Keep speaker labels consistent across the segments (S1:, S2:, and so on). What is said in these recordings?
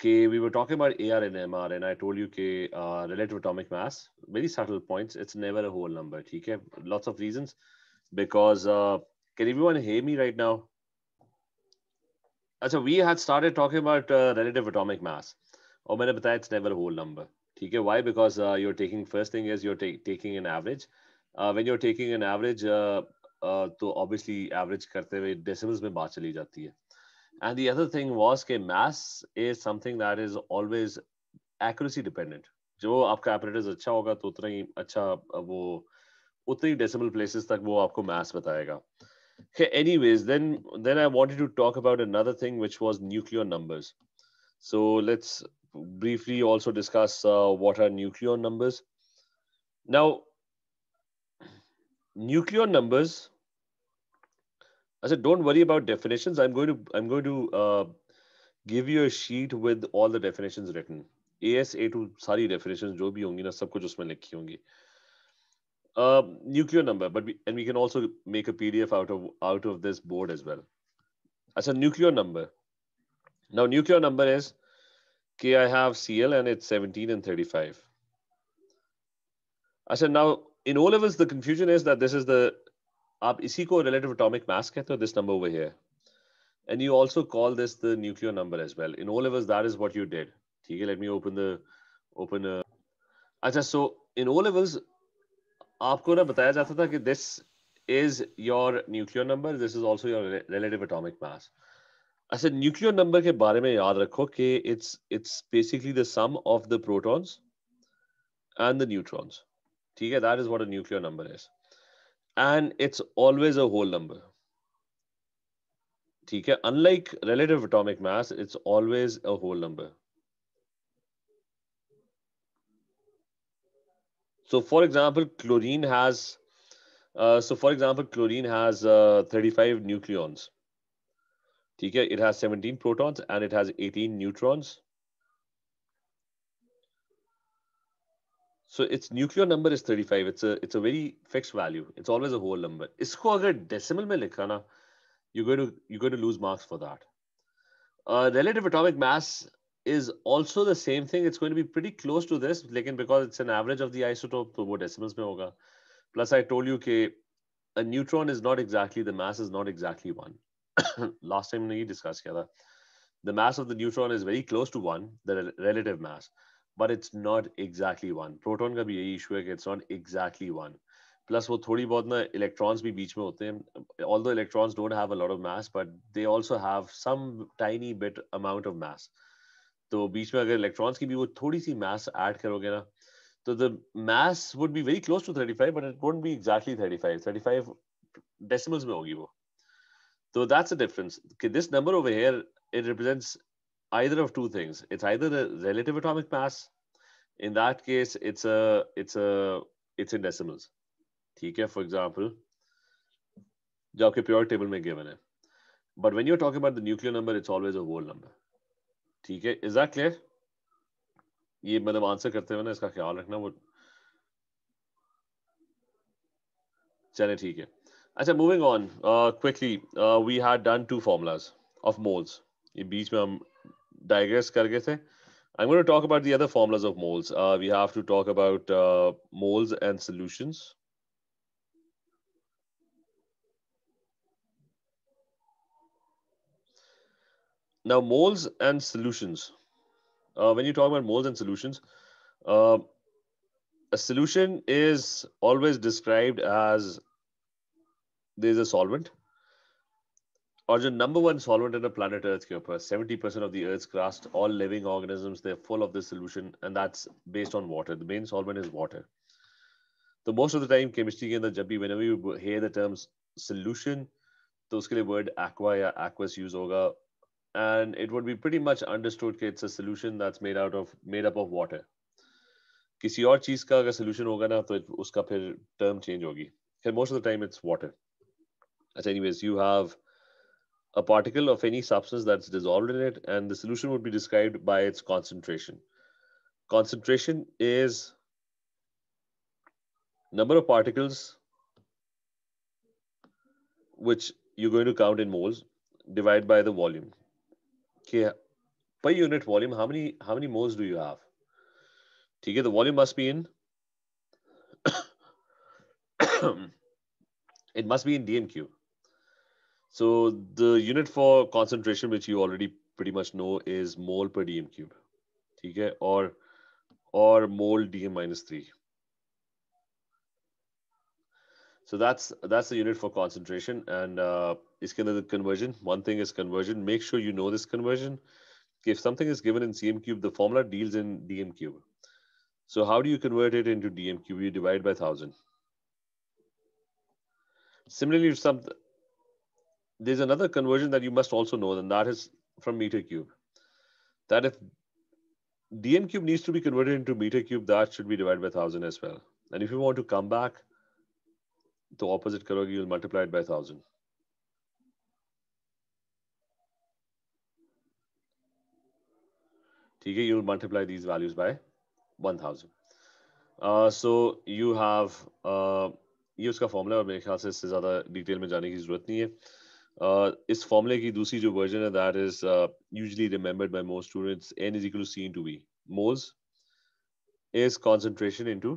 S1: Okay, we were talking about AR and MR, and I told you okay, uh, relative atomic mass, very subtle points. It's never a whole number. Okay, lots of reasons. Because uh, can everyone hear me right now? So we had started talking about uh, relative atomic mass. Oh, it's never a whole number. Okay, why? Because uh, you're taking first thing is you're taking an average. when you're taking an average, uh, to obviously average karte decimals mein baat chali jati hai. And the other thing was that mass is something that is always accuracy dependent. जो आपका apparatus अच्छा होगा तो उतना ही अच्छा वो उतनी decimal places तक वो आपको mass बताएगा. Okay, anyways, then then I wanted to talk about another thing which was nuclear numbers. So let's briefly also discuss uh, what are nuclear numbers. Now, nuclear numbers I said, don't worry about definitions. I'm going to I'm going to uh, give you a sheet with all the definitions written. AS, a to sorry, definitions, jo bhi hongi na, sab kuch usme likhi hongi. nuclear number, but and we can also make a PDF out of out of this board as well. As a nuclear number. Now, nuclear number is, okay, I have CL and it's 17 and 35. I said, now, in all of us, the confusion is that this is the आप इसी को relative atomic mass कहते हो this number over here, and you also call this the nuclear number as well in all levels, that is what you did okay let me open the open uh, अच्छा so in olivers आपको ना बताया जाता था कि this is your nuclear number this is also your relative atomic mass I said nuclear number के बारे में याद रखो कि it's it's basically the sum of the protons and the neutrons ठीक है that is what a nuclear number is and it's always a whole number. Okay, unlike relative atomic mass, it's always a whole number. so for example chlorine has uh, so for example chlorine has uh, 35 nucleons okay it has 17 protons and it has 18 neutrons so its nuclear number is 35 it's a it's a very fixed value it's always a whole number isko agar decimal mein likhana you're going to you're going to lose marks for that uh, relative atomic mass is also the same thing it's going to be pretty close to this lekin because it's an average of the isotope to wo decimals mein hoga plus i told you ke a neutron is not exactly the mass is not exactly one last time we discussed kiya the mass of the neutron is very close to one the relative mass but it's not exactly one. Proton ka bhi yehi issue hai, it's not exactly one. Plus, wo thodi bahut na electrons bhi beech mein hote hain. Although electrons don't have a lot of mass, but they also have some tiny bit amount of mass. So, बीच में अगर electrons की भी वो थोड़ी सी मास add करोगे ना तो the mass would be very close to 35 but it won't be exactly 35 35 decimals में होगी वो तो that's अ difference. कि this number over here it represents either of two things it's either the relative atomic mass in that case it's a it's a it's in decimals okay for example the pure table may given it but when you're talking about the nuclear number it's always a whole number okay is that clear ये मतलब answer करते हुए ना इसका ख्याल रखना वो चले ठीक है अच्छा moving on quickly we had done two formulas of moles ये बीच में हम digress kar the. I'm going to talk about the other formulas of moles. Uh, we have to talk about uh, moles and solutions. Now, moles and solutions. Uh, when you talk about moles and solutions, um, a solution is always described as there's a solvent. Arjun, number one solvent in the planet Earth, Kyopa. 70% of the Earth's crust, all living organisms, they're full of this solution, and that's based on water. The main solvent is water. So, most of the time, chemistry in the Jabbi, whenever you hear the terms solution, those the word aqua or aqueous use yoga. And it would be pretty much understood that it's a solution that's made out of made up of water. Kisi aur cheez ka solution hoga na, to it, term change Because Most of the time, it's water. As anyways, you have a particle of any substance that's dissolved in it, and the solution would be described by its concentration. Concentration is number of particles which you're going to count in moles divided by the volume. Okay, per unit volume, how many how many moles do you have? Okay, the volume must be in it must be in DMQ. So the unit for concentration, which you already pretty much know, is mole per dm cube. Okay, or or mole dm minus three. So that's that's the unit for concentration and uh, it's kind of the conversion. One thing is conversion. Make sure you know this conversion. If something is given in CM cube, the formula deals in DM cube. So how do you convert it into DM cube? You divide by thousand. Similarly, if some there's another conversion that you must also know, and that is from meter cube. That if dm cube needs to be converted into meter cube, that should be divided by 1000 as well. And if you want to come back, the opposite karogi, you'll multiply it by 1000. Okay, you'll multiply these values by 1000. Uh, so you have uh, ये उसका formula है और मेरे ख्याल से इससे ज़्यादा detail में जाने की ज़रूरत नहीं है uh, इस फॉर्मूले version, दूसरी जो वर्जन है that is usually n is equal to c into v moles is concentration into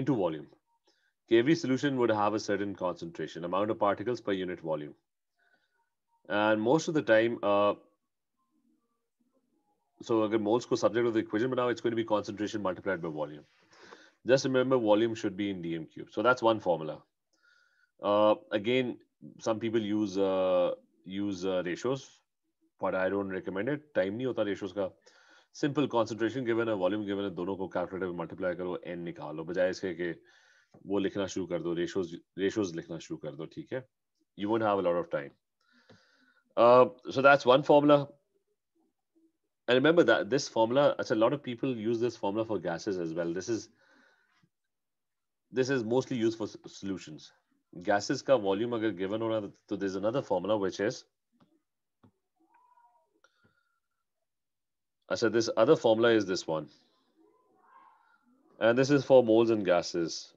S1: into volume okay, every solution would have a certain concentration amount of particles per unit volume and most of the time uh, so again moles ko subject of the equation but now it's going to be concentration multiplied by volume just remember volume should be in dm cube so that's one formula uh, again some people use uh, use uh, ratios but i don't recommend it time nahi hota ratios ka Simple concentration given है uh, volume given है uh, दोनों को calculate में multiply करो n निकालो बजाय इसके कि वो लिखना शुरू कर दो ratios रेशोज लिखना शुरू कर दो ठीक है you won't have a lot of time So that's one formula. and remember that this formula a lot of people use this formula for gases as well this is this is mostly used for solutions gases ka volume agar given hona to there's another formula which is I said this other formula is this one. And this is for moles and gases.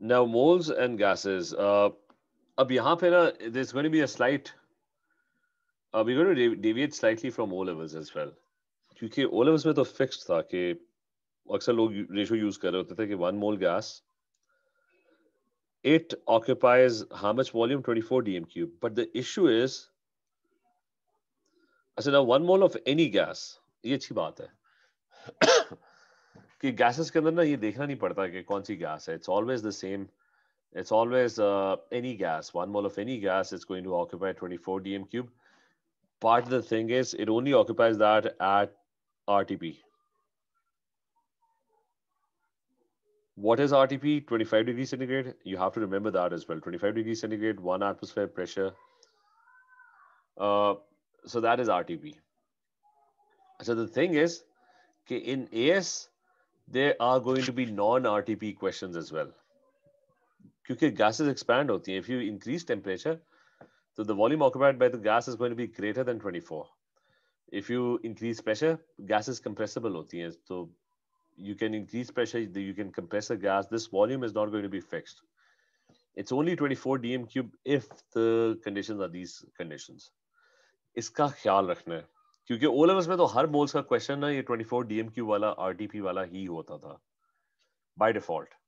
S1: Now moles and gases. Uh, there's going to be a slight, uh, we're going to deviate slightly from O levels as well. क्योंकि O levels में तो fix था कि अक्सर लोग ratio use कर रहे होते थे कि one mole gas it occupies how much volume 24 dm cube but the issue is i अच्छा, said now one mole of any gas ये अच्छी बात है कि गैसेस के अंदर ना ये देखना नहीं पड़ता कि कौन सी गैस है it's always the same it's always any gas one mole of any gas is going to occupy 24 dm cube part the thing is it only occupies that at RTP. What is RTP? 25 degrees centigrade. You have to remember that as well. 25 degrees centigrade, one atmosphere pressure. Uh, so that is RTP. So the thing is, okay, in AS, there are going to be non-RTP questions as well. Because gases expand, if you increase temperature, so the volume occupied by the gas is going to be greater than 24. If you increase pressure gases compressible होती हैं तो you can increase pressure you can compress a gas this volume is not going to be fixed it's only 24 dm cube if the conditions are these conditions इसका ख्याल रखना है क्योंकि O levels में तो हर मोल्स का क्वेश्चन ना ये 24 डीएम क्यू वाला आरटीपी वाला ही होता था बाय डिफॉल्ट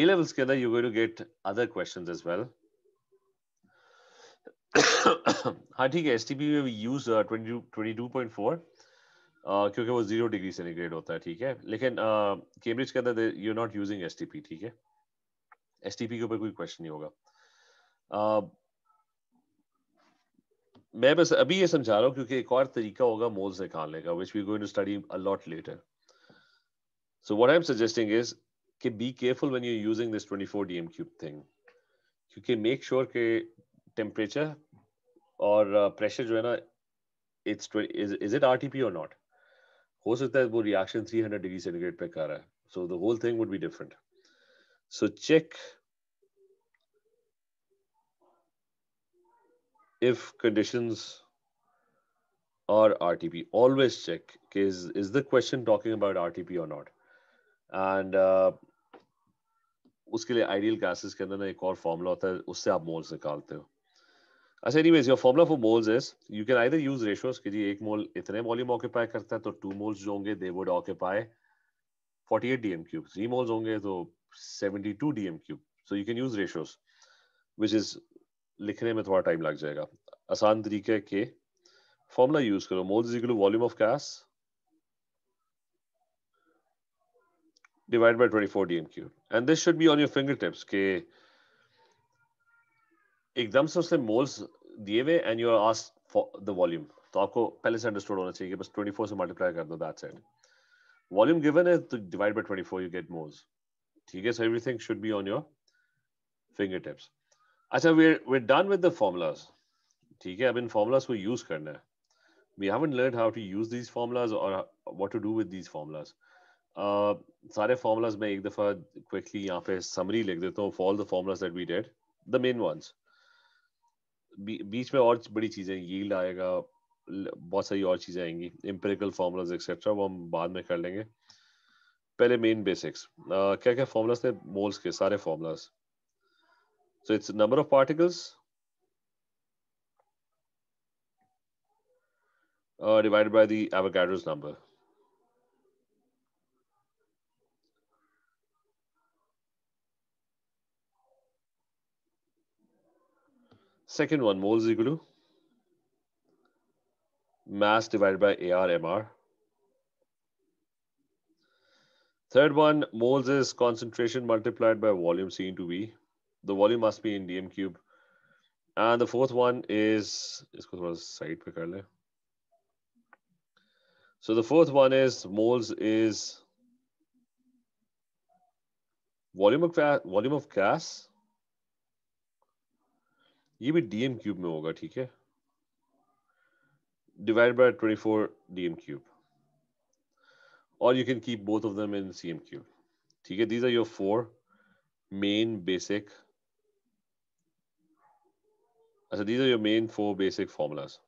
S1: ए लेवल्स के अंदर you going to get other questions as well हाँ ठीक है एस टी पी में use twenty two point four क्योंकि वो जीरो डिग्री सेंटीग्रेड होता है ठीक है लेकिन कैम्ब्रिज uh, के अंदर you not using S T P ठीक है एस टी पी के ऊपर कोई क्वेश्चन नहीं होगा uh, मैं बस अभी ये समझा रहा हूँ क्योंकि एक और तरीका होगा मोल से निकालने का which we going to study a lot later so what I am suggesting is कि be careful when you using this d m cube thing क्योंकि मेक श्योर के टेम्परेचर और प्रेशर uh, जो है ना इट्स इज इट आरटीपी और not हो सकता है वो रिएक्शन 300 डिग्री सेंटीग्रेड पे कर रहा है so the whole thing would be different so check if conditions are RTP always check is is the question talking about RTP or not. And uh, उसके लिए आइडियल गैसेस के अंदर ना एक और फॉर्मूला होता है उससे आप मोल्स निकालते हो अच्छा anyways your formula for moles is you can either use ratios कि जी एक मोल इतने वॉल्यूम ऑक्यूपाई करता है तो टू मोल्स जो होंगे they would occupy 48 dm cube three moles होंगे तो 72 dm cube so you can use ratios which is लिखने में थोड़ा टाइम लग जाएगा आसान तरीके के फॉर्मूला यूज करो moles equal to volume of gas divide by 24 dm cube and this should be on your finger tips के एकदम से उसने मोल्स दिए हुए and you are ask for the volume तो आपको पहले से अंडरस्टूड होना चाहिए कि बस 24 से मल्टीप्लाई कर दो दैट्स इट वॉल्यूम गिवन है तो divide by 24 you get moles ठीक है so everything should be on your finger tips अच्छा we are we are done with the formulas ठीक है अब इन फार्मूलास को यूज करना है we haven't learn how to use these formulas और what to do with these formulas सारे फार्मूलाज मैं एक दफा क्विकली यहाँ पे समरी लिख देता हूँ for the formulas that we did the main ones बीच में और बड़ी चीजें यील आएगा बहुत सारी और चीजें आएंगी एम्पेरिकल फार्मूलाज एक्सेट्रा वो हम बाद में कर लेंगे पहले मेन बेसिक्स क्या क्या फॉर्मूलाज थे मोल्स के सारे formulas so it's number of particles divide by the Avogadro's number Second one, moles equal to mass divided by AR MR. Third one, moles is concentration multiplied by volume C into V. The volume must be in dm cube. And the fourth one is, इसको थोड़ा side पे कर So the fourth one is moles is volume of volume of gas ये भी DM cube में होगा ठीक है डिवाइड बाय 24 डीएम क्यूब और you can keep both of them in cm cube ठीक है these are your four main basic अच्छा these are your main four basic formulas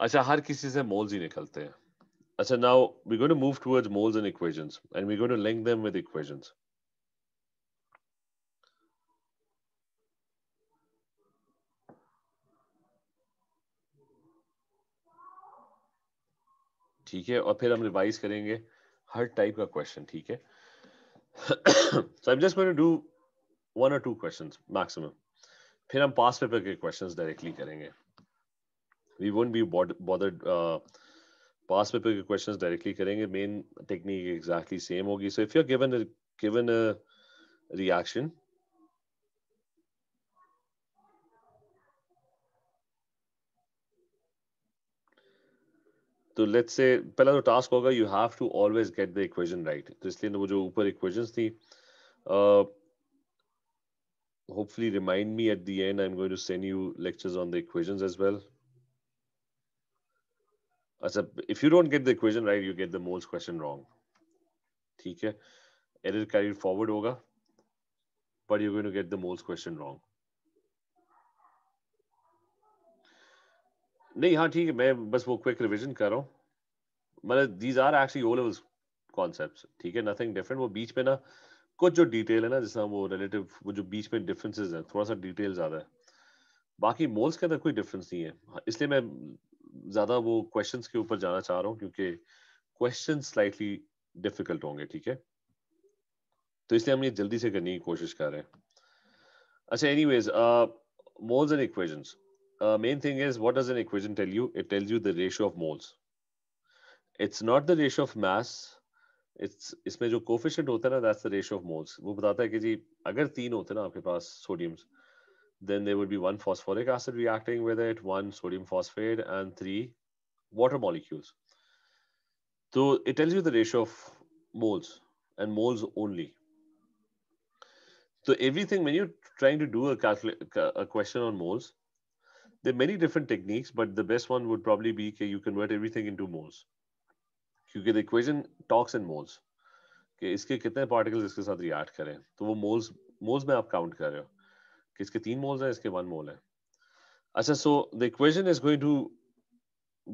S1: अच्छा हर किसी से मोल्स ही निकलते हैं अच्छा now we going to move towards moles and equations and we going to link them with equations ठीक है और फिर हम रिवाइज करेंगे हर टाइप का क्वेश्चन ठीक है so I just do one और टू क्वेश्चंस मैक्सिमम फिर हम पास पेपर के क्वेश्चंस डायरेक्टली करेंगे we won't be bother past paper के क्वेश्चन डायरेक्टली करेंगे मेन टेक्निक एग्जैक्टली सेम होगी so if you are given given reaction तो let's say पहला जो तो टास्क होगा you have to always get the equation right तो इसलिए वो जो ऊपर इक्वेशंस थी hopefully remind me at the end I am going to send you lectures on the equations as well अच्छा if you don't get the equation right you get the moles question wrong ठीक है error carried forward होगा but you going to get the moles question wrong नहीं हाँ ठीक है मैं बस वो क्विक रिविजन कर रहा हूँ मतलब these are actually O levels concept ठीक है नथिंग डिफरेंट वो बीच में ना कुछ जो डिटेल है ना जैसा वो रिलेटिव वो जो बीच में डिफरेंसेस है थोड़ा सा डिटेल ज़्यादा है बाकी मोल्स के अंदर कोई डिफरेंस नहीं है हाँ, इसलिए मैं ज़्यादा वो क्वेश्चंस के ऊपर जाना चाह रहा हूँ क्योंकि क्वेश्चन स्लाइटली डिफिकल्ट होंगे ठीक है तो इसलिए हम ये जल्दी से करने की कोशिश कर रहे हैं अच्छा anyways moles and equations uh, main thing is what does an equation tell you? It tells you the ratio of moles. It's not the ratio of mass. It's इसमें जो coefficient होता है ना that's the ratio of moles. वो बताता है कि जी अगर तीन होते ना आपके पास sodiums, then there would be one phosphoric acid reacting with it, one sodium phosphate, and three water molecules. So it tells you the ratio of moles and moles only. So everything when you're trying to do a, a question on moles, there are many different techniques, but the best one would probably be okay, you convert everything into moles. क्योंकि the equation talks in moles. कि इसके कितने particles इसके साथ react करें तो वो moles moles में आप count कर रहे हो कि इसके तीन moles हैं इसके one mole है अच्छा so the equation is going to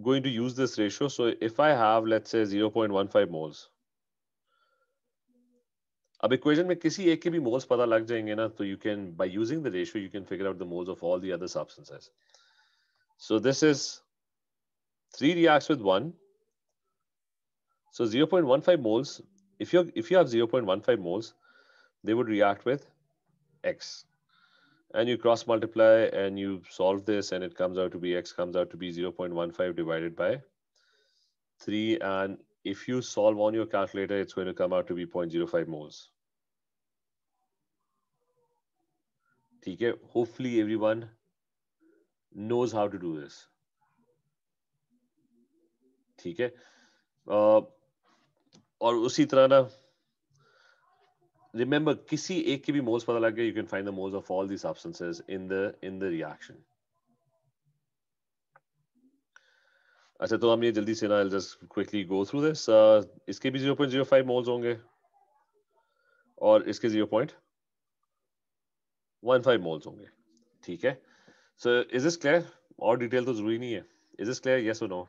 S1: going to use this ratio so if I have let's say 0.15 moles अब इक्वेशन में किसी एक के भी मोल्स पता लग जाएंगे ना तो you can by using the ratio you can figure out the moles of all the other substances so this is three reacts with one So 0.15 moles, if you if you have 0.15 moles, they would react with X. And you cross multiply and you solve this and it comes out to be X comes out to be 0.15 divided by 3 and if you solve on your calculator, it's going to come out to be 0.05 moles. Okay, hopefully everyone knows how to do this. Okay, or usi tarana, remember, kisi ek ke bhi moles pata lagge, you can find the moles of all these substances in the in the reaction. अच्छा तो हम ये जल्दी से ना I just quickly go through this इसके भी 0.05 moles होंगे और इसके 0.15 मोल्स होंगे ठीक है सो इज दिस क्लियर और डिटेल तो जरूरी नहीं है इज दिस क्लियर यस और no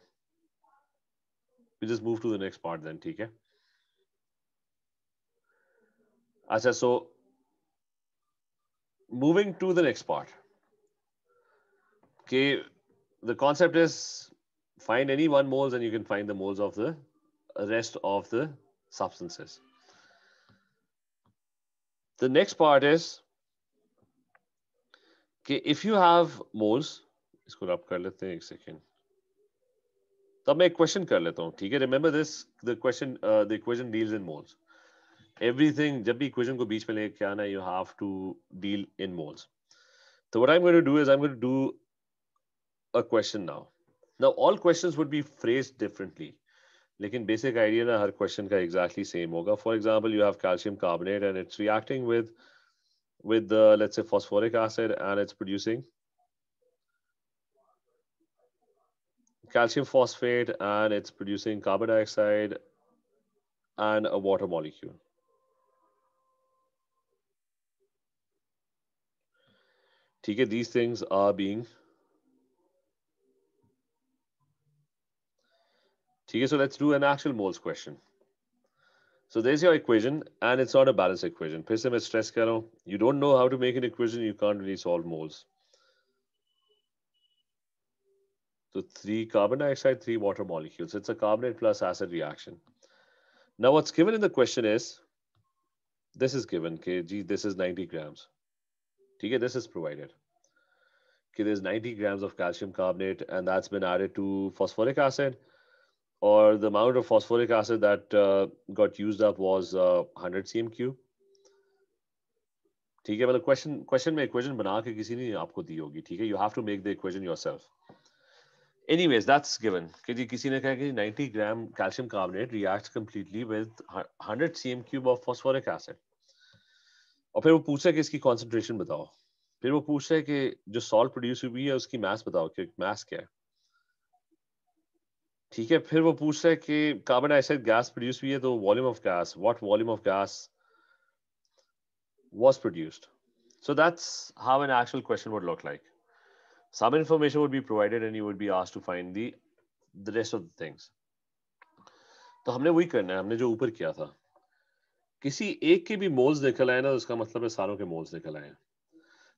S1: we just move to the next part then ठीक है अच्छा so moving to the next part के the concept is find any one moles and you can find the moles of the rest of the substances. The next part is, okay, if you have moles, let's go up a second. Now, I'll question a question. Okay, remember this, the question, uh, the equation deals in moles. Everything, when you have equation, you have to deal in moles. So what I'm going to do is I'm going to do a question now now all questions would be phrased differently लेकिन basic idea in her question का exactly same for example you have calcium carbonate and it's reacting with with the let's say phosphoric acid and it's producing calcium phosphate and it's producing carbon dioxide and a water molecule ठीक these things are being Okay, so let's do an actual moles question. So there's your equation, and it's not a balanced equation. Pisse stress karo. You don't know how to make an equation, you can't really solve moles. So three carbon dioxide, three water molecules. It's a carbonate plus acid reaction. Now what's given in the question is, this is given, okay, gee, this is 90 grams. Okay, this is provided. Okay, there's 90 grams of calcium carbonate and that's been added to phosphoric acid or the amount of phosphoric acid that uh, got used up was uh, 100 cmq ठीक है मतलब question question में equation बना के किसी ने आपको दी होगी ठीक है you have to make the equation yourself anyways that's given कि जी किसी ने कहा कि 90 gram calcium carbonate reacts completely with 100 cm of phosphoric acid और फिर वो पूछ रहा है कि इसकी कंसंट्रेशन बताओ फिर वो पूछ रहा है कि जो सॉल्ट प्रोड्यूस हुई है उसकी मास बताओ कि मास क्या है ठीक है फिर वो पूछ रहा है कि कार्बन डाइऑक्साइड गैस प्रोड्यूस हुई है तो volume of gas what volume of gas was produced so that's how an actual question would look like some information would be provided and you would be asked to find the the rest of the things तो हमने वही करना है हमने जो ऊपर किया था किसी एक के भी मोल्स निकल आए ना तो उसका मतलब है सारों के मोल्स निकल आए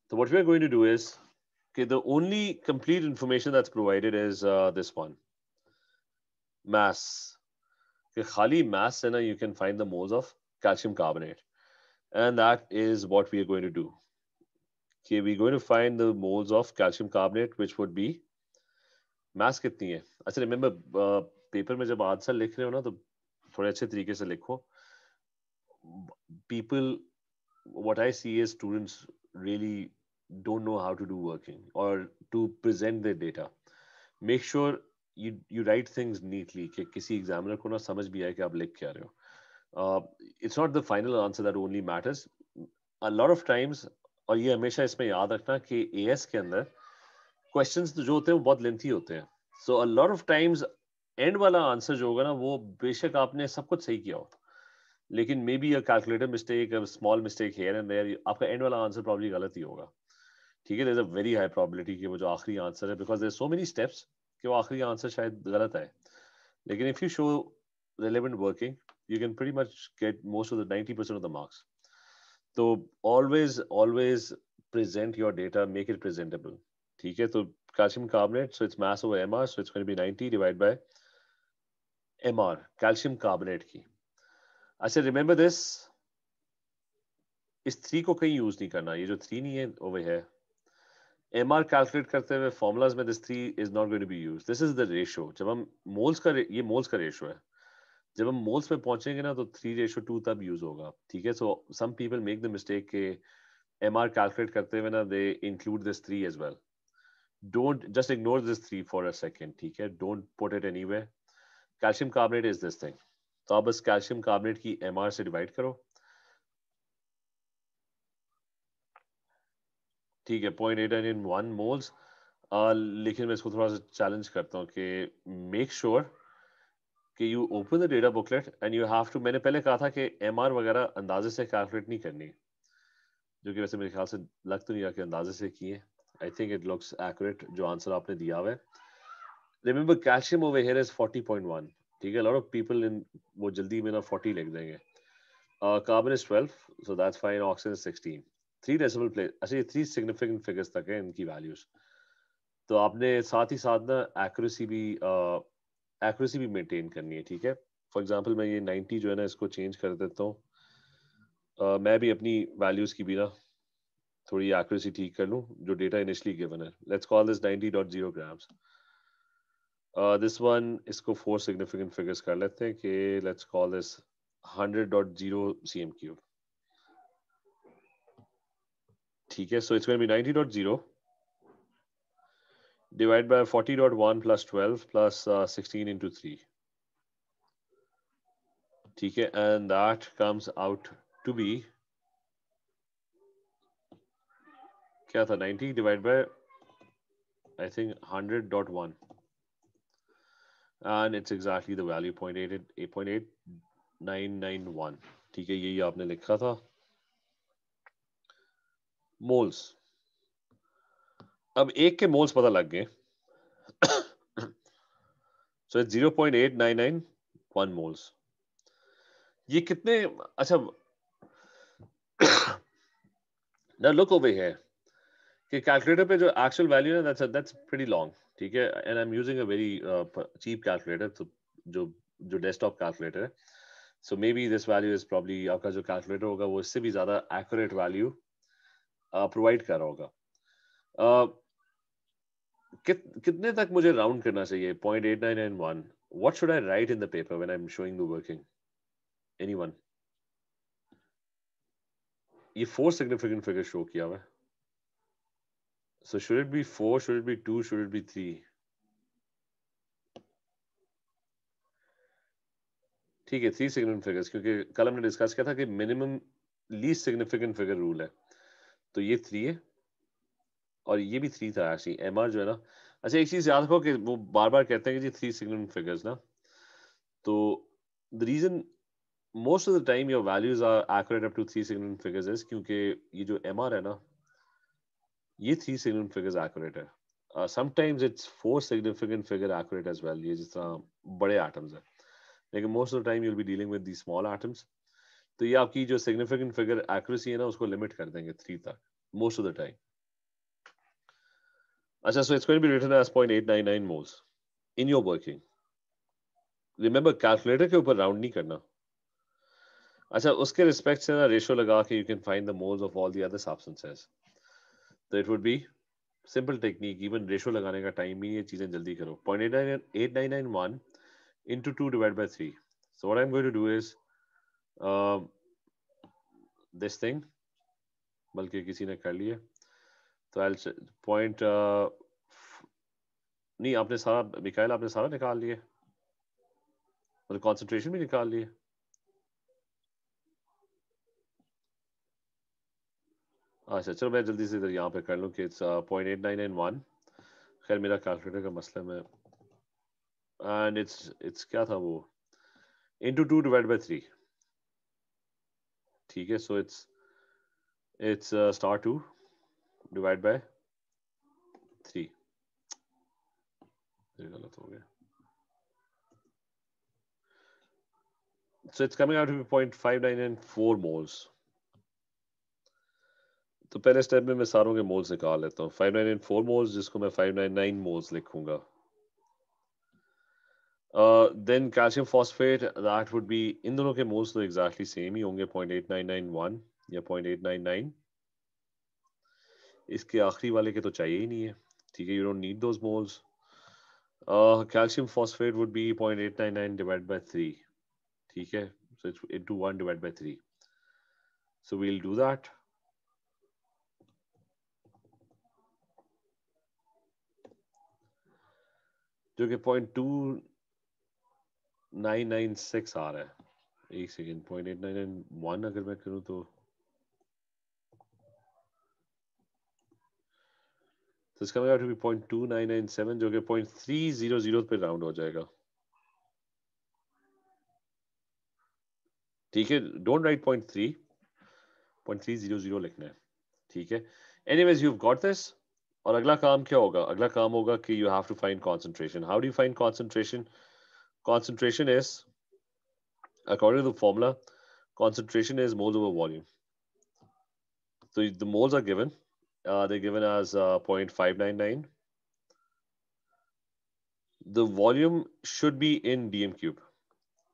S1: तो what we are going to do is कि the only complete information that's provided is this one mass. Okay, khali mass center, you can find the moles of calcium carbonate. And that is what we are going to do. Okay, we're going to find the moles of calcium carbonate, which would be mass कितनी है? अच्छा remember uh, paper में जब answer लिख रहे हो ना तो थोड़े अच्छे तरीके से लिखो. People, what I see is students really don't know how to do working or to present their data. Make sure you you write things neatly कि किसी एग्जामिनर को ना समझ भी आए कि आप लिख क्या रहे हो it's not the final answer that only matters a lot of times और ये हमेशा इसमें याद रखना कि ए के अंदर क्वेश्चन जो होते हैं वो बहुत लेंथी होते हैं so a lot of times end वाला आंसर जो होगा ना वो बेशक आपने सब कुछ सही किया हो लेकिन maybe a calculator mistake small mistake here and there आपका एंड वाला आंसर प्रॉब्लली गलत ही होगा ठीक है वेरी हाई प्रॉबिलिटी कि वो जो आखिरी आंसर है because there so many steps कि वो आखिरी आंसर शायद गलत है लेकिन if you show relevant working you can very much get most of the percent of the marks तो always always present your data make it presentable ठीक है तो calcium calcium carbonate, so it's mass over MR, so it's going be be divide divided M R calcium carbonate की. अच्छा remember this इस three को कहीं use नहीं करना ये जो थ्री नहीं है वो है एम कैलकुलेट करते हुए फॉर्मूलाज में this three is not going to be use this is the ratio जब हम मोल्स का ये मोल्स का रेशियो है जब हम मोल्स में पहुंचेंगे ना तो थ्री रेशो टू तब यूज होगा ठीक है so some people make the mistake के एम आर कैलकुलेट करते हुए ना they include this three as well don't just ignore this three for a second ठीक है don't put it anyway calcium carbonate is this thing तो आप बस calcium carbonate की एम आर से डिवाइड करो ठीक है point eight and in one moles लेकिन मैं इसको थोड़ा सा चैलेंज करता हूँ कि मेक श्योर कि you open the data booklet and you have to मैंने पहले कहा था कि एम वगैरह अंदाजे से कैलकुलेट नहीं करनी जो कि वैसे मेरे ख्याल से लग तो नहीं रहा कि अंदाजे से किए I think it looks accurate जो आंसर आपने दिया हुआ है remember calcium over here is 40.1 ठीक है लॉट ऑफ पीपल इन वो जल्दी में ना 40 लिख देंगे carbon is 12 so that's fine oxygen is three decimal place अच्छा ये थ्री सिग्निफिकेंट फिगर्स तक है इनकी वैल्यूज तो आपने साथ ही साथ ना एक्यूरेसी भी एक्यूरेसी भी मेंटेन करनी है ठीक है फॉर एग्जांपल मैं ये 90 जो है ना इसको चेंज कर देता हूँ मैं भी अपनी वैल्यूज की भी ना थोड़ी एक्यूरेसी ठीक कर लूँ जो डेटा इनिशली गिवन है let's call this 90.0 grams this one इसको फोर सिग्निफिकेंट फिगर्स कर लेते हैं कि let's call this hundred dot zero C M cube Okay, so it's going to be 90.0 divided by 40.1 plus 12 plus, uh, 16 into 3. Okay, and that comes out to be क्या 90 divided by I think 100.1 and it's exactly the value 0.8 8.8991 ठीक है यही आपने लिखा moles अब एक के moles पता लग गए so zero point eight nine nine one moles ये कितने अच्छा ना लुक हो है कि कैलकुलेटर पे जो एक्चुअल वैल्यू है दैट्स दैट्स प्रीटी लॉन्ग ठीक है and I am using a very cheap calculator तो जो जो डेस्कटॉप कैलकुलेटर है so maybe this value is probably आपका जो कैलकुलेटर होगा वो इससे भी ज़्यादा एक्यूरेट वैल्यू प्रोवाइड कर रहा होगा कित, कितने तक मुझे राउंड करना चाहिए point eight nine nine one what should I write in the paper when I am showing the working any one ये फोर सिग्निफिकेंट फिगर शो किया हुआ so should it be four should it be two should it be three ठीक है three significant figures क्योंकि कल हमने discuss किया था कि minimum least significant figure rule है तो ये थ्री है और ये भी थ्री था एक्चुअली एम जो है ना अच्छा एक चीज याद रखो कि वो बार बार कहते हैं कि जी थ्री सिग्निफिकेंट फिगर्स ना तो the reason most of the time your values are accurate up to three significant figures is क्योंकि ये जो एम है ना ये थ्री सिग्निफिकेंट फिगर्स एक्यूरेट है sometimes it's four significant figure accurate as well ये जिस तरह बड़े एटम्स है लेकिन most of the time you will be dealing with the small atoms तो ये आपकी जो सिग्निफिकेंट फिगर एक्यूरेसी है ना उसको लिमिट कर देंगे थ्री तक मोस्ट ऑफ द टाइम अच्छा so it's going be written as 0.899 moles in your working remember calculator के ऊपर राउंड नहीं करना अच्छा उसके रिस्पेक्ट से ना रेशियो लगा के you can find the moles of all the other substances तो it would be simple technique even ratio लगाने का टाइम ही ये चीजें जल्दी करो 0.8991 into 2 divided by 3 so what i'm going to do is this um, thing बल्कि किसी ने कर लिया तो आई पॉइंट uh, नहीं आपने सारा मिकाइल आपने सारा निकाल लिए और कॉन्सेंट्रेशन भी निकाल लिए अच्छा चलो मैं जल्दी से इधर यहाँ पे कर लूँ कि it's point eight nine and one खैर मेरा कैलकुलेटर का मसला है एंड इट्स इट्स क्या था वो into two divide by three ठीक है so it's it's star two divide by three गलत हो गया so it's coming out to point five nine and four moles तो पहले स्टेप में मैं सारों के मोल्स निकाल लेता हूँ five nine and four moles जिसको मैं फाइव नाइन नाइन मोल्स लिखूंगा Uh, then calcium phosphate that would be in the okay most of exactly same you only 0.8991 yeah 0.899 इसके आखिरी वाले के तो चाहिए ही नहीं है ठीक है you don't need those moles calcium phosphate would be 0.899 divide by 3 ठीक है so it's into 1 divide by 3 so we will do that जो कि नाइन नाइन सिक्स आ रहा है एक second point eight nine nine one अगर मैं करूँ तो तो इसका मतलब two be point two nine nine seven जो कि पॉइंट थ्री जीरो जीरो पे राउंड हो जाएगा ठीक है don't write point three point three zero zero लिखना है ठीक है एनीवेज यू गॉट दिस और अगला काम क्या होगा अगला काम होगा कि you have to find concentration how do find concentration Concentration is, according to the formula, concentration is moles over volume. So the moles are given. Uh, they're given as uh, 0.599. The volume should be in dm cube.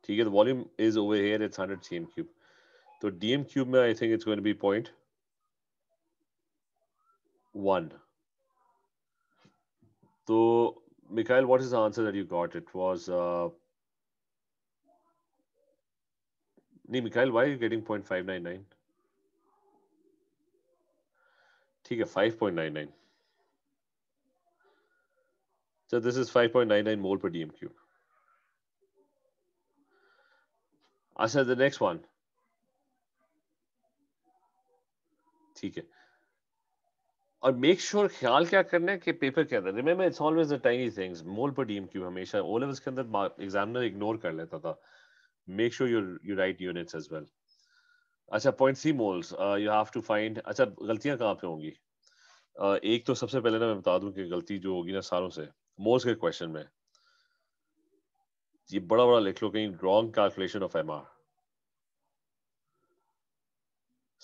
S1: Okay, the volume is over here, it's 100 cm cube. So dm cube mein, I think it's going to be 0.1. So Mikhail, what is the answer that you got? It was uh, नहीं Mikail why you getting point five nine nine ठीक है five point nine nine So this is 5.99 mole per dm cube. I अच्छा, said the next one. ठीक है और make sure sure ख्याल क्या करना है कि पेपर के अंदर remember it's always the tiny things mole पर डीएम क्यू हमेशा ओ लेवल्स के अंदर एग्जामिनर इग्नोर कर लेता था make sure you you write units as well. अच्छा point C moles you have to find अच्छा गलतियां कहाँ पे होंगी uh, एक तो सबसे पहले ना मैं बता दूं कि गलती जो होगी ना सारों से मोल्स के क्वेश्चन में ये बड़ा बड़ा लिख लो कहीं wrong calculation of M R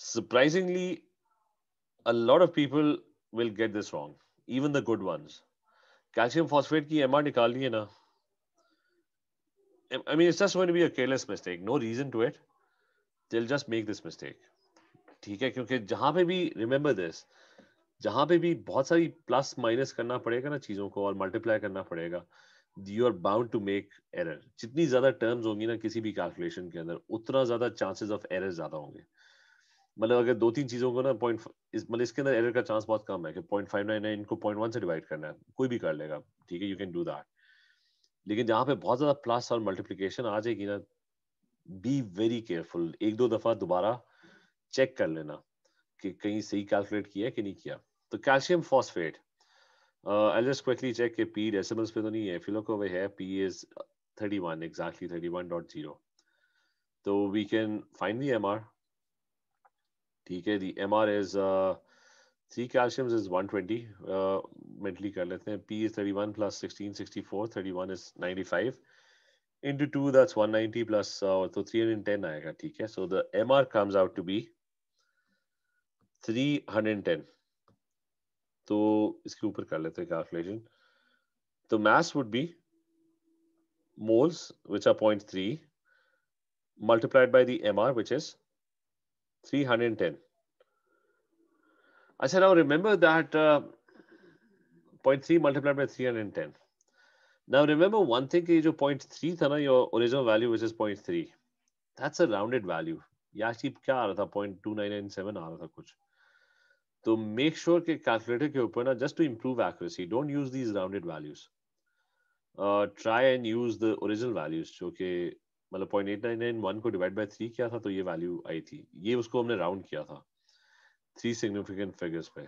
S1: surprisingly a lot of people will get this wrong even the good ones calcium phosphate ki mr nikalni hai na I mean, it's just going to be a careless mistake. No reason to it. They'll just make this mistake. ठीक है क्योंकि जहां पे भी remember this जहां पे भी बहुत सारी प्लस माइनस करना पड़ेगा ना चीजों को और मल्टीप्लाई करना पड़ेगा you are bound to make error जितनी ज्यादा टर्म्स होंगी ना किसी भी कैलकुलेशन के अंदर उतना ज्यादा चांसेस ऑफ एरर ज्यादा होंगे मतलब अगर दो तीन चीजों को ना पॉइंट इस मतलब इसके अंदर एरर का चांस बहुत कम है कि पॉइंट फाइव नाइन नाइन को पॉइंट वन से डिवाइड करना है कोई भी कर लेगा ठीक है यू कैन डू दैट लेकिन जहां पे बहुत ज्यादा प्लस और मल्टीप्लीकेशन आ जाएगी ना बी वेरी केयरफुल एक दो दफा दोबारा चेक कर लेना कि कहीं सही कैलकुलेट किया कि नहीं किया तो calcium phosphate I just quickly check के पी डेसिमल्स पे तो नहीं है फिलोकोवे है P is thirty thirty one one exactly dot zero so we can find the M R ठीक है the M R is three calciums is 120 uh, mentally kar lete p is 31 plus 16 64 31 is 95 into 2 that's 190 plus uh, so 310 aayega theek hai so the mr comes out to be 310 So इसके ऊपर कर लेते हैं calculation mass would be moles, which are 0.3 multiplied by the mr which is 310 I अच्छा, said, now remember that uh, 0.3 multiplied by 310. Now remember one thing, ki jo 0.3 tha na, your original value which is 0.3. That's a rounded value. ये actually क्या आ रहा था 0.2997 आ रहा था कुछ तो make sure के कैलकुलेटर के ऊपर ना just to improve accuracy don't use these rounded values try and use the original values जो कि मतलब point eight nine nine one को डिवाइड बाई थ्री किया था तो ये वैल्यू आई थी ये उसको हमने राउंड किया था थ्री सिग्निफिकेंट फिगर्स पे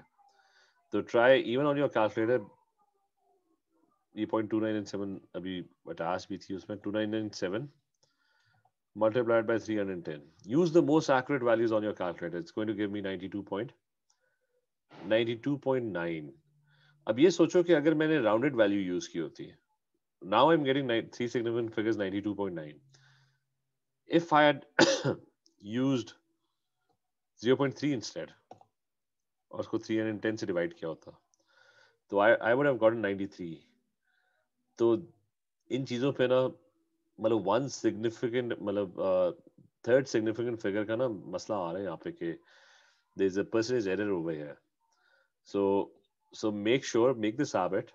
S1: तो try even on your calculator ये point two nine and seven अभी अटाश भी थी उसमें two nine and seven multiplied by 310. Use the most accurate values on your calculator. It's going to give me 92.92.9. अब ये सोचो कि अगर मैंने rounded value use की होती है Now I'm getting three significant figures 92.9. If I had used 0.3 instead, और उसको थ्री हंड्रेड टेन से डिवाइड किया होता तो I I would have gotten ninety three तो इन चीज़ों पे ना मतलब वन सिग्निफिकेंट मतलब थर्ड सिग्निफिकेंट फिगर का ना मसला आ रहा है यहाँ पे कि there is a percentage error over है so so make sure make this habit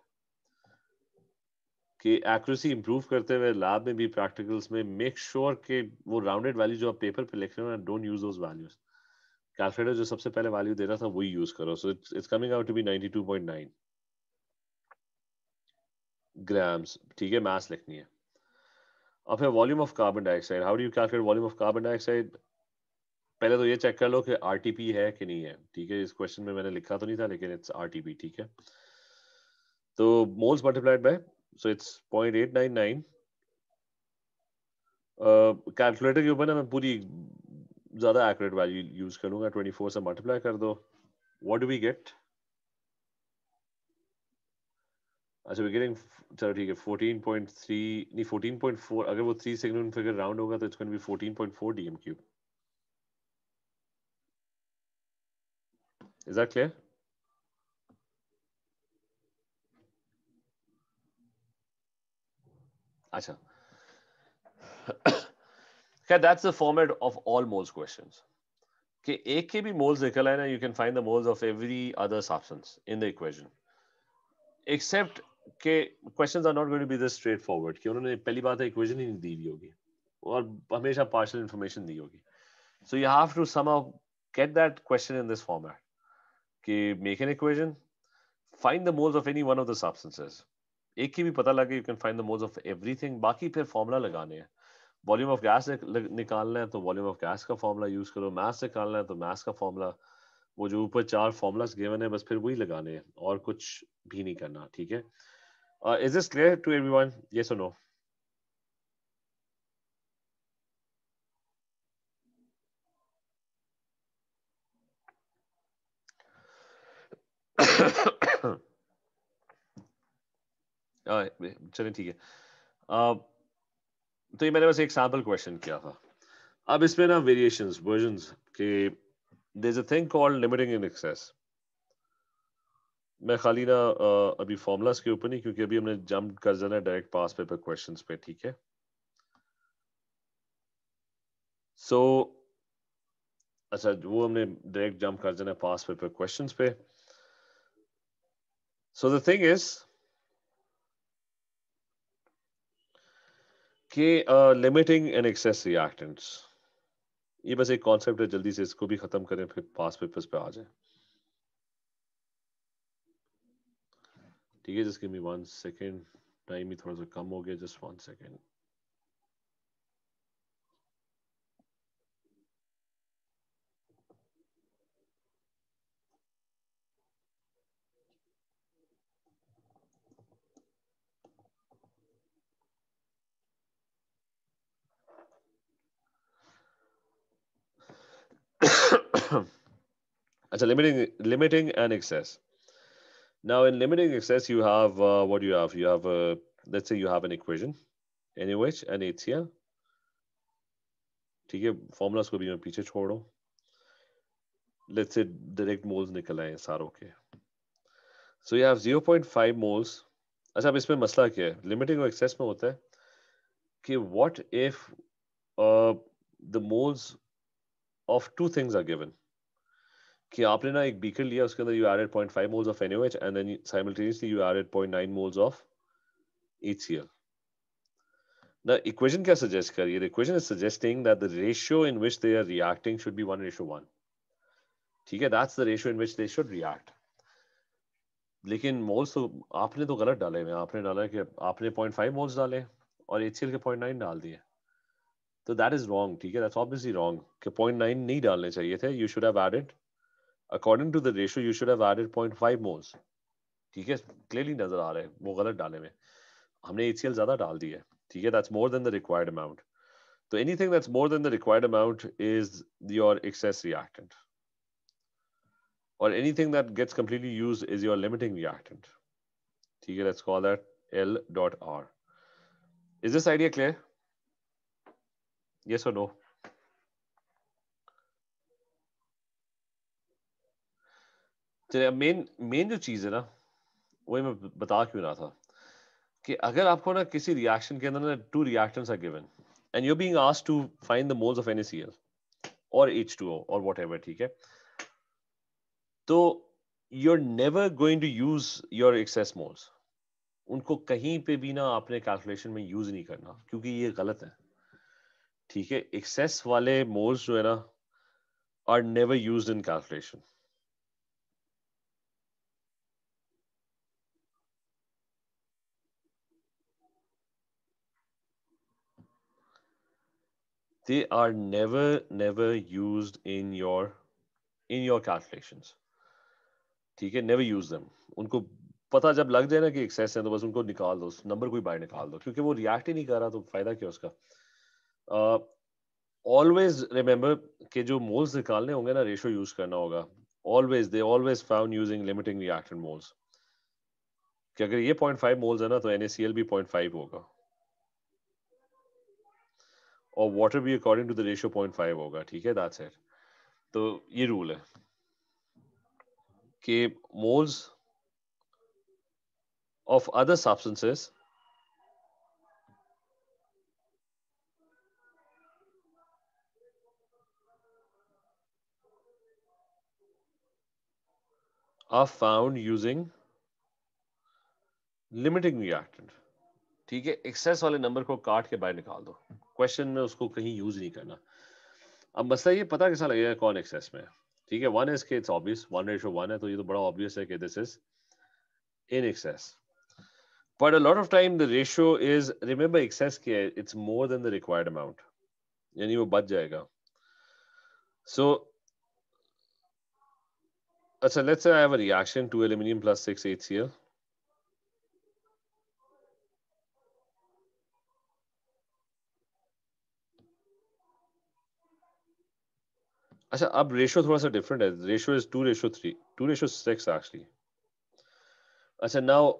S1: कि एक्यूरेसी इंप्रूव करते हुए लैब में भी प्रैक्टिकल्स में मेक श्योर sure कि वो राउंडेड वैल्यू जो आप पेपर पे लिख रहे हो don't use those values calculator जो सबसे पहले वैल्यू दे रहा था वही यूज करो so it's it's coming out to be 92.9 grams ठीक है मास लिखनी है और फिर volume of carbon dioxide how do you calculate volume of carbon dioxide पहले तो ये चेक कर लो कि आर है कि नहीं है ठीक है इस क्वेश्चन में मैंने लिखा तो नहीं था लेकिन इट्स आर ठीक है तो moles multiplied by so it's point eight nine nine calculator के ऊपर ना मैं पूरी ज़्यादा एक्यूरेट वैल्यू यूज़ करूँगा ट्वेंटी फोर से मल्टीप्लाई कर दो व्हाट डू वी गेट अच्छा वी गेटिंग चलो ठीक है फोर्टीन पॉइंट थ्री नहीं फोर्टीन पॉइंट फोर अगर वो थ्री सेकंड फिगर राउंड होगा तो it's be fourteen point four DM cube is that clear अच्छा Okay, that's the format of all moles questions. Okay, a K B moles निकल you can find the moles of every other substance in the equation. Except के questions are not going to be this straightforward कि उन्होंने पहली बात equation ही नहीं partial information दी होगी. So you have to somehow get that question in this format. Okay, make an equation, find the moles of any one of the substances. A K B की भी you can find the moles of everything. Baki per formula लगाने हैं. Volume of gas निकालना है तो volume of gas का formula use करो mass निकालना है तो मास का फॉर्मूला वो जो ऊपर चार फॉर्मूलाज गिवन है बस फिर वही लगाने हैं और कुछ भी नहीं करना ठीक है is this clear to everyone yes और नो चलिए ठीक है uh, तो ये मैंने बस एक सैम्पल क्वेश्चन किया था अब इसमें ना वेरिएशन वर्जन के there a thing called limiting in excess मैं खाली ना अभी फॉर्मूलाज के ऊपर नहीं क्योंकि अभी हमने जंप कर जाना है डायरेक्ट पास पेपर क्वेश्चंस पे ठीक है सो so, अच्छा वो हमने डायरेक्ट जंप कर जाना है पास पेपर क्वेश्चंस पे सो द थिंग इज कि लिमिटिंग एंड एक्सेस रिएक्टेंट्स ये बस एक कॉन्सेप्ट है जल्दी से इसको भी खत्म करें फिर पास पेपर्स पे आ जाए ठीक है जिसके मी वन सेकेंड टाइम ही थोड़ा सा कम हो गया just one second It's a limiting, limiting and excess. Now in limiting excess, you have, uh, what do you have? You have, a, let's say you have an equation, any which and it's here. ठीक है formulas को भी मैं पीछे छोड़ रहा हूँ let's say direct moles निकल आए सारों के सो यू हैव 0.5 मोल्स अच्छा अब इसमें मसला क्या है लिमिटिंग और एक्सेस में होता है कि what if the moles of two things are given कि आपने ना एक बीकर लिया उसके अंदर you added 0.5 moles of NaOH and then simultaneously you added 0.9 moles of HCl ना इक्वेशन क्या सजेस्ट कर रही है equation is suggesting that the ratio in which they are reacting should be 1:1 ठीक है that's the ratio in which they should react लेकिन moles तो आपने तो गलत डाले हैं आपने डाला कि आपने 0.5 मोल्स डाले और HCl के 0.9 डाल दिए तो दैट इज रॉन्ग ठीक है दैट्स ऑब्वियसली रॉन्ग कि 0.9 नहीं डालने चाहिए थे you should have added according to the ratio you should have added 0.5 moles ठीक है क्लियरली नजर आ रहा है वो गलत डाले में हमने एच ज्यादा डाल दी है ठीक है that's more than the required amount तो anything that's more than the required amount is your excess reactant और anything that gets completely use is your limiting reactant ठीक है let's call that L dot R. Is this idea clear? Yes or no? चलिए main main जो चीज़ है ना वही मैं बता क्यों रहा था कि अगर आपको ना किसी रिएक्शन के अंदर ना two reactants are given and you being asked to find the moles of NaCl और H2O और व्हाटएवर ठीक है तो you are never going to use your excess moles उनको कहीं पे भी ना आपने कैलकुलेशन में यूज नहीं करना क्योंकि ये गलत है ठीक है एक्सेस वाले मोल्स जो है ना are never used in calculation they are never never used in your in your calculations ठीक है never use them उनको पता जब लग जाए ना कि एक्सेस है तो बस उनको निकाल दो नंबर कोई बाहर निकाल दो क्योंकि वो रिएक्ट ही नहीं कर रहा तो फायदा क्या उसका ऑलवेज रिमेम्बर के जो मोल्स निकालने होंगे ना रेशो यूज करना होगा always they always found using limiting reactant moles कि अगर ये 0.5 मोल्स है ना तो एन भी 0.5 होगा और वाटर भी according to the ratio point five होगा ठीक है दैट्स इट तो ये रूल है कि moles of other substances are found using limiting reactant ठीक है एक्सेस वाले नंबर को काट के बाहर निकाल दो क्वेश्चन में उसको कहीं यूज नहीं करना अब मसला ये पता कैसा लगेगा कौन एक्सेस में ठीक है वन इसके it's obvious one ratio one है तो ये तो बड़ा ऑब्वियस है कि this is in excess but a lot of time the ratio is remember excess किया है it's more than the required amount यानी वो बच जाएगा सो so, अच्छा let's I have a reaction two aluminium plus six H C अच्छा अब ratio थोड़ा सा डिफरेंट है ratio is two ratio three to ratio six actually अच्छा now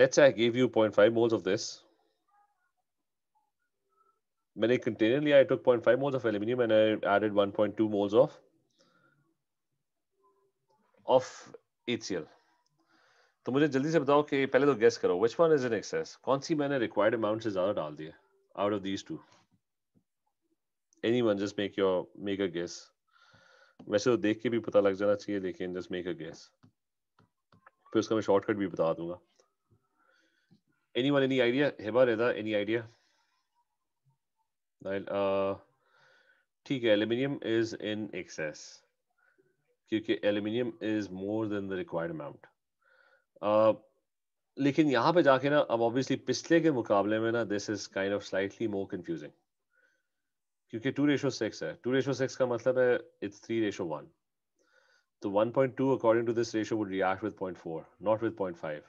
S1: let's I give you point five moles of this मैंने एक container लिया I took point five moles of aluminium and I added one point two moles of of HCl तो मुझे जल्दी से बताओ कि पहले तो गेस करो which one is in excess कौन सी मैंने रिक्वायर्ड अमाउंट से ज्यादा डाल दी out of these two any one just make your make a guess वैसे तो देख के भी पता लग जाना चाहिए लेकिन जस्ट मेक अ गैस फिर उसका मैं शॉर्टकट भी बता दूंगा एनी वन एनी आइडिया हेबा रेदा एनी आइडिया ठीक है एल्यूमिनियम इज इन एक्सेस क्योंकि aluminium is more than the required amount लेकिन यहाँ पे जाके ना अब ऑब्वियसली पिछले के मुकाबले में ना this is kind of slightly more confusing क्योंकि टू रेशो सिक्स है टू रेशो सिक्स का मतलब है इट्स थ्री रेशो वन तो one point two according 1.2 according to this ratio would react with 0.4 not with 0.5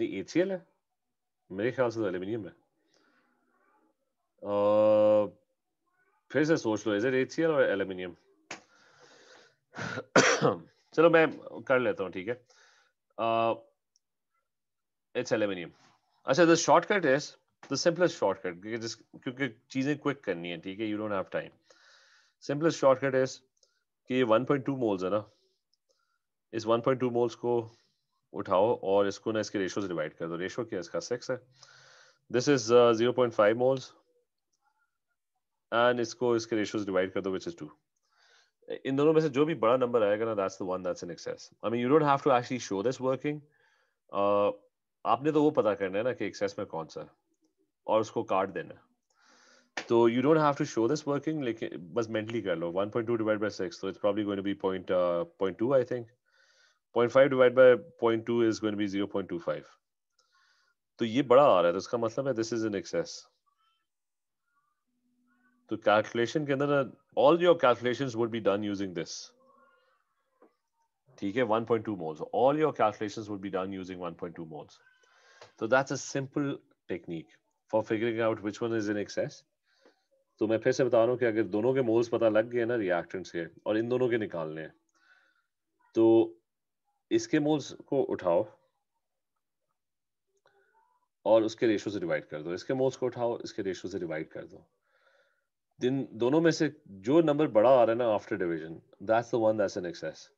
S1: ये HCl है मेरे ख्याल से तो एल्यूमिनियम है uh, फिर से सोच लो इज इट HCl और एल्यूमिनियम चलो मैं कर लेता हूँ ठीक है uh, इट्स एल्यूमिनियम अच्छा the shortcut is the simplest shortcut क्योंकि जिस क्योंकि चीजें क्विक करनी है ठीक है you don't have time simplest shortcut is कि ये 1.2 मोल्स है ना इस 1.2 मोल्स को उठाओ और इसको ना इसके रेशियो से डिवाइड कर दो रेशियो क्या इसका 6 है दिस इज 0.5 मोल्स एंड इसको इसके रेशियो से डिवाइड कर दो व्हिच इज 2 इन दोनों में से जो भी बड़ा नंबर आएगा ना that's the one that's in excess I mean you don't have to actually show this working आपने तो वो पता करना है ना कि एक्सेस में कौन सा और उसको काट देना तो you don't have to show this working लेकिन बस मेंटली कर लो 1.2 डिवाइड बाय 6 तो it's probably going to be 0.2 I think 0.5 divide by 0.2 is going to be 0.25 तो ये बड़ा आ रहा है तो इसका मतलब है दिस इज इन एक्सेस तो कैलकुलेशन के अंदर all your calculations would be done using this ठीक है 1.2 moles all your calculations would be done using 1.2 moles तो that's a simple technique for figuring out which one is in excess तो मैं फिर से बता रहा हूँ कि अगर दोनों के मोल्स पता लग गए ना रिएक्टेंट्स के और इन दोनों के निकालने हैं तो इसके मोल्स को उठाओ और उसके रेशो से डिवाइड कर दो इसके मोल्स को उठाओ इसके रेशो से डिवाइड कर दो दिन दोनों में से जो नंबर बड़ा आ रहा है ना after division that's the one that's in excess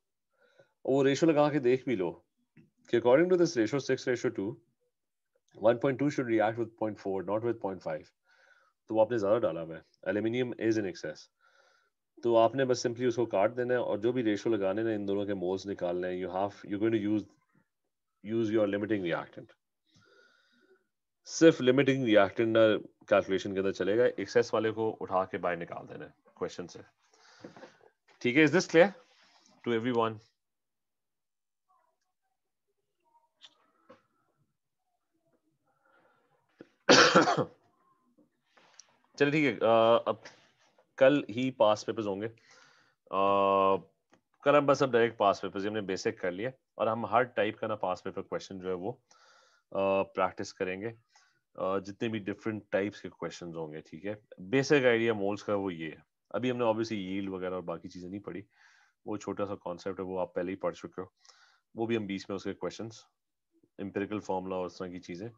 S1: वो रेशो लगा के देख भी लो कि according to this ratio six ratio two 1.2 should react with 0.4 not with 0.5 तो वो आपने ज़्यादा डाला हुआ है एल्यूमिनियम इज इन एक्सेस तो आपने बस सिंपली उसको काट देना है और जो भी रेशो लगाने ना इन दोनों के मोल्स निकालने हैं you have you going to use use your limiting reactant सिर्फ लिमिटिंग रिएक्टेंट कैलकुलेशन के अंदर चलेगा एक्सेस वाले को उठा के बाहर निकाल देना है क्वेश्चन से ठीक है is this clear to everyone चलिए ठीक है अब कल ही पास पेपर्स होंगे कल हम बस अब डायरेक्ट पास पेपर्स हमने बेसिक कर लिया और हम हर टाइप का ना पास पेपर क्वेश्चन जो है वो प्रैक्टिस करेंगे जितने भी डिफरेंट टाइप्स के क्वेश्चन होंगे ठीक है बेसिक आइडिया मोल्स का वो ये है अभी हमने ऑब्वियसली यील्ड वगैरह और बाकी चीज़ें नहीं पढ़ी वो छोटा सा कॉन्सेप्ट है वो आप पहले ही पढ़ चुके हो वो भी हम बीच में उसके क्वेश्चन एम्पेरिकल फॉर्मूला और उस तरह की चीज़ें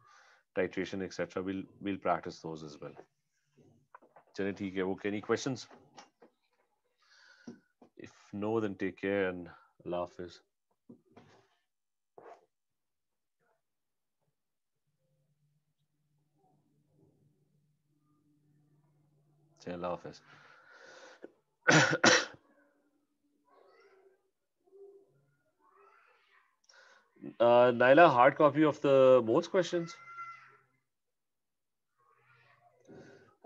S1: titration, etc. We'll we'll practice those as well. चलिए ठीक है okay any questions if no then take care and अल्लाह हाफिज़ uh, Naila, hard copy of the most questions?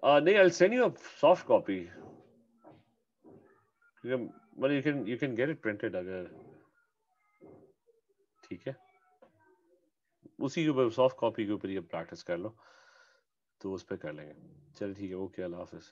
S1: Uh, Nay, I'll send you a soft copy. You can, well, you can you can get it printed अगर ठीक है उसी के ऊपर soft copy के ऊपर ये प्रैक्टिस कर लो तो उस पर कर लेंगे चलो ठीक okay ओके अल्लाह हाफिज़